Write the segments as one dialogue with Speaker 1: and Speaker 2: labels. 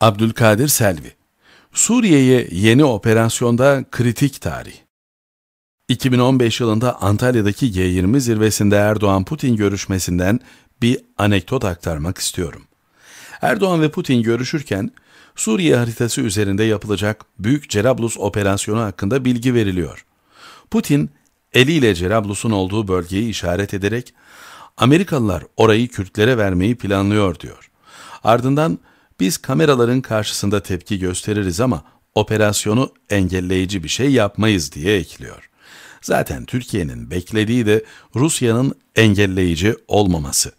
Speaker 1: Abdülkadir Selvi Suriye'ye yeni operasyonda kritik tarih. 2015 yılında Antalya'daki G20 zirvesinde Erdoğan-Putin görüşmesinden bir anekdot aktarmak istiyorum. Erdoğan ve Putin görüşürken Suriye haritası üzerinde yapılacak Büyük Cerablus operasyonu hakkında bilgi veriliyor. Putin eliyle Cerablus'un olduğu bölgeyi işaret ederek Amerikalılar orayı Kürtlere vermeyi planlıyor diyor. Ardından biz kameraların karşısında tepki gösteririz ama operasyonu engelleyici bir şey yapmayız diye ekliyor. Zaten Türkiye'nin beklediği de Rusya'nın engelleyici olmaması.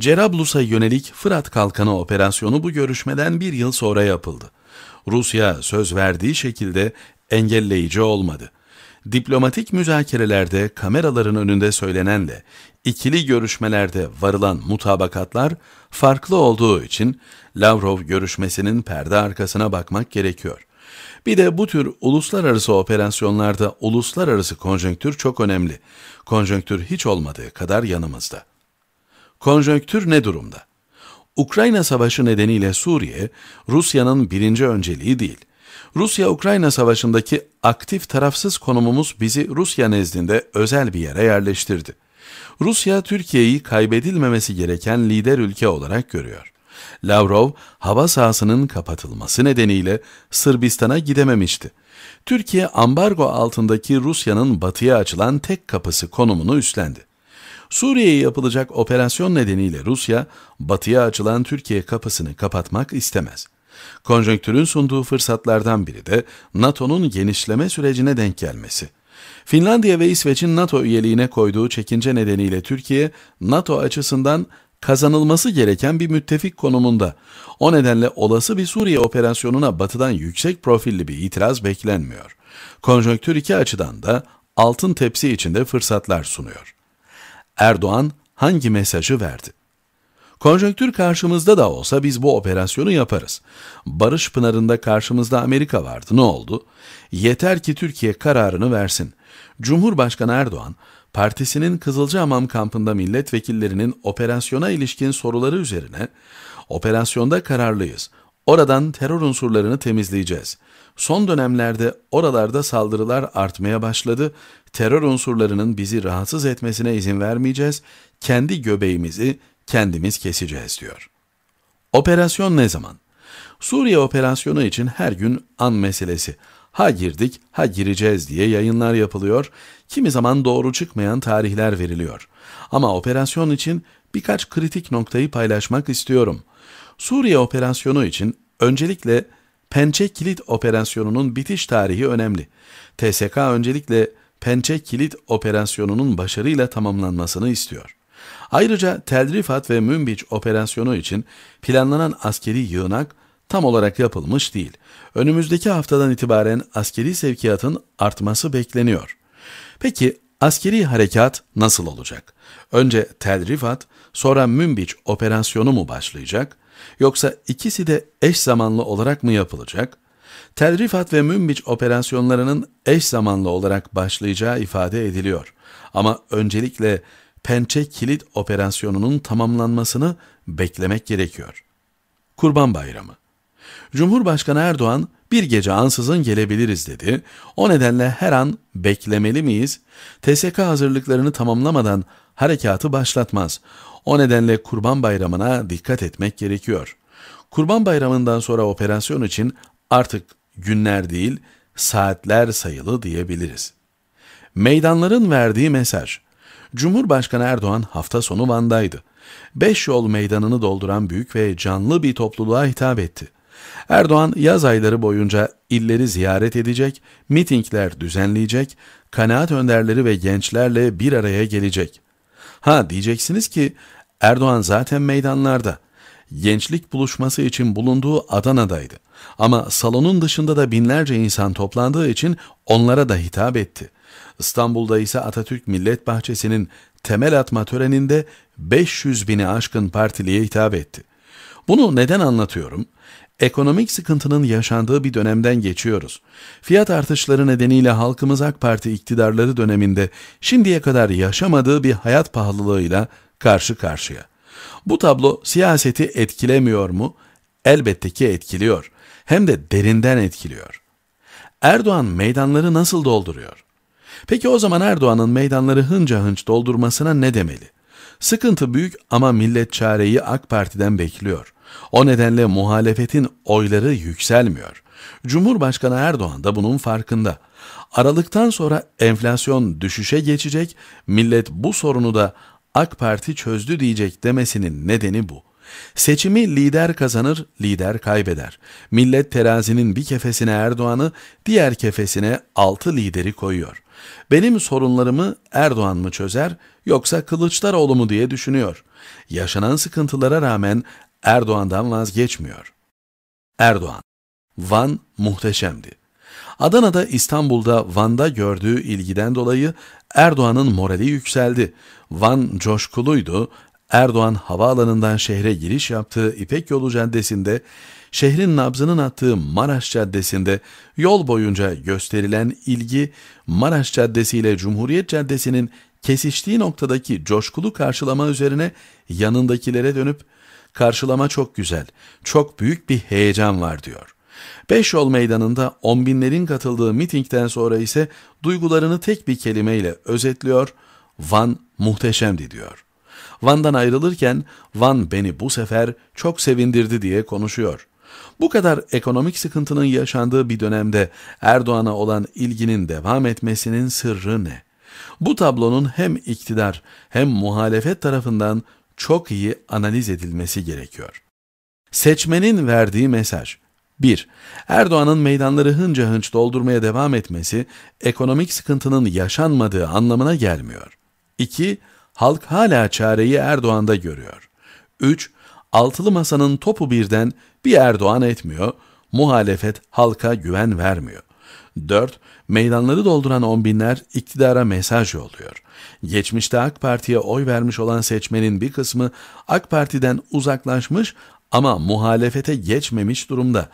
Speaker 1: Cerablus'a yönelik Fırat Kalkanı operasyonu bu görüşmeden bir yıl sonra yapıldı. Rusya söz verdiği şekilde engelleyici olmadı diplomatik müzakerelerde kameraların önünde söylenenle ikili görüşmelerde varılan mutabakatlar farklı olduğu için Lavrov görüşmesinin perde arkasına bakmak gerekiyor. Bir de bu tür uluslararası operasyonlarda uluslararası konjonktür çok önemli. Konjonktür hiç olmadığı kadar yanımızda. Konjonktür ne durumda? Ukrayna Savaşı nedeniyle Suriye, Rusya'nın birinci önceliği değil. Rusya-Ukrayna savaşındaki aktif tarafsız konumumuz bizi Rusya nezdinde özel bir yere yerleştirdi. Rusya Türkiye'yi kaybedilmemesi gereken lider ülke olarak görüyor. Lavrov, hava sahasının kapatılması nedeniyle Sırbistan'a gidememişti. Türkiye ambargo altındaki Rusya'nın batıya açılan tek kapısı konumunu üstlendi. Suriye'ye yapılacak operasyon nedeniyle Rusya, batıya açılan Türkiye kapısını kapatmak istemez. Konjonktürün sunduğu fırsatlardan biri de NATO'nun genişleme sürecine denk gelmesi. Finlandiya ve İsveç'in NATO üyeliğine koyduğu çekince nedeniyle Türkiye, NATO açısından kazanılması gereken bir müttefik konumunda. O nedenle olası bir Suriye operasyonuna batıdan yüksek profilli bir itiraz beklenmiyor. Konjonktür iki açıdan da altın tepsi içinde fırsatlar sunuyor. Erdoğan hangi mesajı verdi? Konjöktür karşımızda da olsa biz bu operasyonu yaparız. Barış Pınarı'nda karşımızda Amerika vardı. Ne oldu? Yeter ki Türkiye kararını versin. Cumhurbaşkanı Erdoğan, partisinin Kızılcahamam kampında milletvekillerinin operasyona ilişkin soruları üzerine, operasyonda kararlıyız, oradan terör unsurlarını temizleyeceğiz. Son dönemlerde oralarda saldırılar artmaya başladı, terör unsurlarının bizi rahatsız etmesine izin vermeyeceğiz, kendi göbeğimizi kendimiz keseceğiz diyor. Operasyon ne zaman? Suriye operasyonu için her gün an meselesi. Ha girdik, ha gireceğiz diye yayınlar yapılıyor. Kimi zaman doğru çıkmayan tarihler veriliyor. Ama operasyon için birkaç kritik noktayı paylaşmak istiyorum. Suriye operasyonu için öncelikle Pençe Kilit operasyonunun bitiş tarihi önemli. TSK öncelikle Pençe Kilit operasyonunun başarıyla tamamlanmasını istiyor. Ayrıca Tel ve Münbiç operasyonu için planlanan askeri yığınak tam olarak yapılmış değil. Önümüzdeki haftadan itibaren askeri sevkiyatın artması bekleniyor. Peki askeri harekat nasıl olacak? Önce Tel sonra Münbiç operasyonu mu başlayacak? Yoksa ikisi de eş zamanlı olarak mı yapılacak? Tel ve Münbiç operasyonlarının eş zamanlı olarak başlayacağı ifade ediliyor. Ama öncelikle pençe kilit operasyonunun tamamlanmasını beklemek gerekiyor. Kurban Bayramı Cumhurbaşkanı Erdoğan bir gece ansızın gelebiliriz dedi. O nedenle her an beklemeli miyiz? TSK hazırlıklarını tamamlamadan harekatı başlatmaz. O nedenle Kurban Bayramı'na dikkat etmek gerekiyor. Kurban Bayramı'ndan sonra operasyon için artık günler değil, saatler sayılı diyebiliriz. Meydanların verdiği mesaj Cumhurbaşkanı Erdoğan hafta sonu Van'daydı. Beş yol meydanını dolduran büyük ve canlı bir topluluğa hitap etti. Erdoğan yaz ayları boyunca illeri ziyaret edecek, mitingler düzenleyecek, kanaat önderleri ve gençlerle bir araya gelecek. Ha diyeceksiniz ki Erdoğan zaten meydanlarda. Gençlik buluşması için bulunduğu Adana'daydı. Ama salonun dışında da binlerce insan toplandığı için onlara da hitap etti. İstanbul'da ise Atatürk Millet Bahçesi'nin temel atma töreninde 500 bini aşkın partiliye hitap etti. Bunu neden anlatıyorum? Ekonomik sıkıntının yaşandığı bir dönemden geçiyoruz. Fiyat artışları nedeniyle halkımız AK Parti iktidarları döneminde şimdiye kadar yaşamadığı bir hayat pahalılığıyla karşı karşıya. Bu tablo siyaseti etkilemiyor mu? Elbette ki etkiliyor. Hem de derinden etkiliyor. Erdoğan meydanları nasıl dolduruyor? Peki o zaman Erdoğan'ın meydanları hınca hınç doldurmasına ne demeli? Sıkıntı büyük ama millet çareyi AK Parti'den bekliyor. O nedenle muhalefetin oyları yükselmiyor. Cumhurbaşkanı Erdoğan da bunun farkında. Aralıktan sonra enflasyon düşüşe geçecek, millet bu sorunu da AK Parti çözdü diyecek demesinin nedeni bu. Seçimi lider kazanır, lider kaybeder. Millet terazinin bir kefesine Erdoğan'ı, diğer kefesine altı lideri koyuyor. Benim sorunlarımı Erdoğan mı çözer yoksa Kılıçdaroğlu mu diye düşünüyor. Yaşanan sıkıntılara rağmen Erdoğan'dan vazgeçmiyor. Erdoğan, Van muhteşemdi. Adana'da İstanbul'da Van'da gördüğü ilgiden dolayı Erdoğan'ın morali yükseldi. Van coşkuluydu, Erdoğan havaalanından şehre giriş yaptığı İpek Yolu Caddesi'nde, şehrin nabzının attığı Maraş Caddesi'nde yol boyunca gösterilen ilgi Maraş Caddesi ile Cumhuriyet Caddesi'nin kesiştiği noktadaki coşkulu karşılama üzerine yanındakilere dönüp karşılama çok güzel, çok büyük bir heyecan var diyor. Beş yol meydanında on binlerin katıldığı mitingden sonra ise duygularını tek bir kelimeyle özetliyor, Van muhteşemdi diyor. Van'dan ayrılırken Van beni bu sefer çok sevindirdi diye konuşuyor. Bu kadar ekonomik sıkıntının yaşandığı bir dönemde Erdoğan'a olan ilginin devam etmesinin sırrı ne? Bu tablonun hem iktidar hem muhalefet tarafından çok iyi analiz edilmesi gerekiyor. Seçmenin verdiği mesaj 1. Erdoğan'ın meydanları hınca hınç doldurmaya devam etmesi ekonomik sıkıntının yaşanmadığı anlamına gelmiyor. 2 halk hala çareyi Erdoğan'da görüyor. 3. Altılı masanın topu birden bir Erdoğan etmiyor, muhalefet halka güven vermiyor. 4. Meydanları dolduran on binler iktidara mesaj yolluyor. Geçmişte AK Parti'ye oy vermiş olan seçmenin bir kısmı AK Parti'den uzaklaşmış ama muhalefete geçmemiş durumda.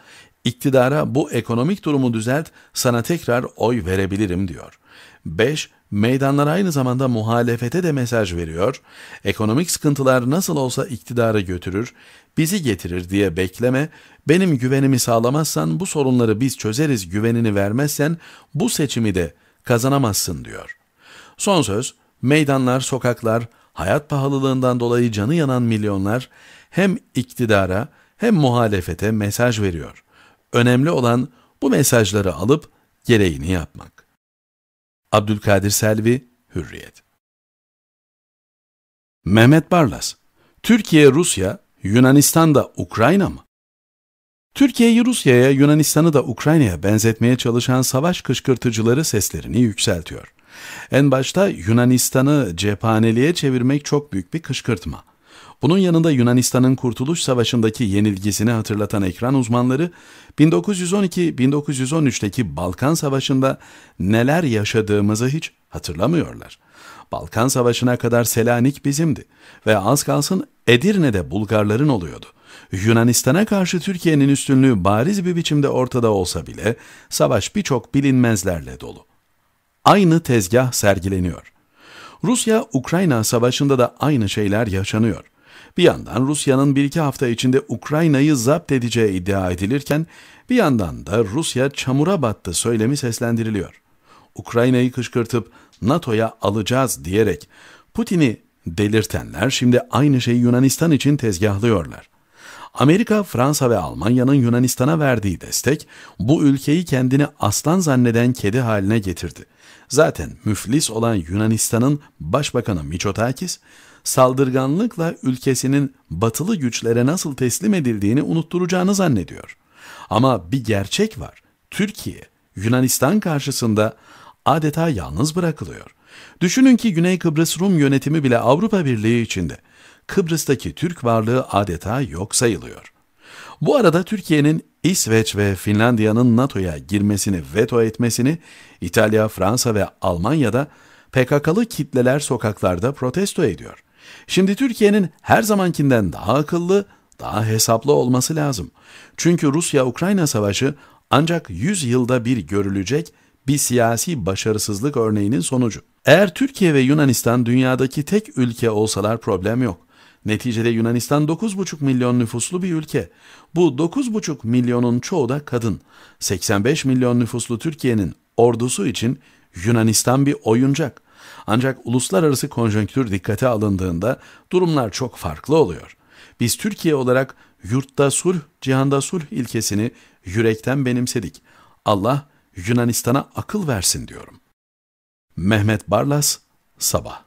Speaker 1: İktidara bu ekonomik durumu düzelt, sana tekrar oy verebilirim diyor. 5. Meydanlar aynı zamanda muhalefete de mesaj veriyor, ekonomik sıkıntılar nasıl olsa iktidara götürür, bizi getirir diye bekleme, benim güvenimi sağlamazsan bu sorunları biz çözeriz güvenini vermezsen bu seçimi de kazanamazsın diyor. Son söz, meydanlar, sokaklar, hayat pahalılığından dolayı canı yanan milyonlar hem iktidara hem muhalefete mesaj veriyor. Önemli olan bu mesajları alıp gereğini yapmak. Abdülkadir Selvi, Hürriyet. Mehmet Barlas, Türkiye Rusya, Yunanistan'da Ukrayna mı? Türkiye'yi Rusya'ya, Yunanistan'ı da Ukrayna'ya benzetmeye çalışan savaş kışkırtıcıları seslerini yükseltiyor. En başta Yunanistan'ı cephaneliğe çevirmek çok büyük bir kışkırtma. Bunun yanında Yunanistan'ın Kurtuluş Savaşı'ndaki yenilgisini hatırlatan ekran uzmanları 1912-1913'teki Balkan Savaşı'nda neler yaşadığımızı hiç hatırlamıyorlar. Balkan Savaşı'na kadar Selanik bizimdi ve az kalsın Edirne'de Bulgarların oluyordu. Yunanistan'a karşı Türkiye'nin üstünlüğü bariz bir biçimde ortada olsa bile savaş birçok bilinmezlerle dolu. Aynı tezgah sergileniyor. Rusya-Ukrayna savaşında da aynı şeyler yaşanıyor. Bir yandan Rusya'nın bir iki hafta içinde Ukrayna'yı zapt edeceği iddia edilirken, bir yandan da Rusya çamura battı söylemi seslendiriliyor. Ukrayna'yı kışkırtıp NATO'ya alacağız diyerek Putin'i delirtenler şimdi aynı şeyi Yunanistan için tezgahlıyorlar. Amerika, Fransa ve Almanya'nın Yunanistan'a verdiği destek bu ülkeyi kendini aslan zanneden kedi haline getirdi. Zaten müflis olan Yunanistan'ın başbakanı Miçotakis, saldırganlıkla ülkesinin batılı güçlere nasıl teslim edildiğini unutturacağını zannediyor. Ama bir gerçek var. Türkiye, Yunanistan karşısında adeta yalnız bırakılıyor. Düşünün ki Güney Kıbrıs Rum yönetimi bile Avrupa Birliği içinde. Kıbrıs'taki Türk varlığı adeta yok sayılıyor. Bu arada Türkiye'nin İsveç ve Finlandiya'nın NATO'ya girmesini veto etmesini, İtalya, Fransa ve Almanya'da PKK'lı kitleler sokaklarda protesto ediyor. Şimdi Türkiye'nin her zamankinden daha akıllı, daha hesaplı olması lazım. Çünkü Rusya-Ukrayna savaşı ancak 100 yılda bir görülecek bir siyasi başarısızlık örneğinin sonucu. Eğer Türkiye ve Yunanistan dünyadaki tek ülke olsalar problem yok. Neticede Yunanistan 9,5 milyon nüfuslu bir ülke. Bu 9,5 milyonun çoğu da kadın. 85 milyon nüfuslu Türkiye'nin ordusu için Yunanistan bir oyuncak. Ancak uluslararası konjonktür dikkate alındığında durumlar çok farklı oluyor. Biz Türkiye olarak yurtta sulh, cihanda sulh ilkesini yürekten benimsedik. Allah Yunanistan'a akıl versin diyorum. Mehmet Barlas, Sabah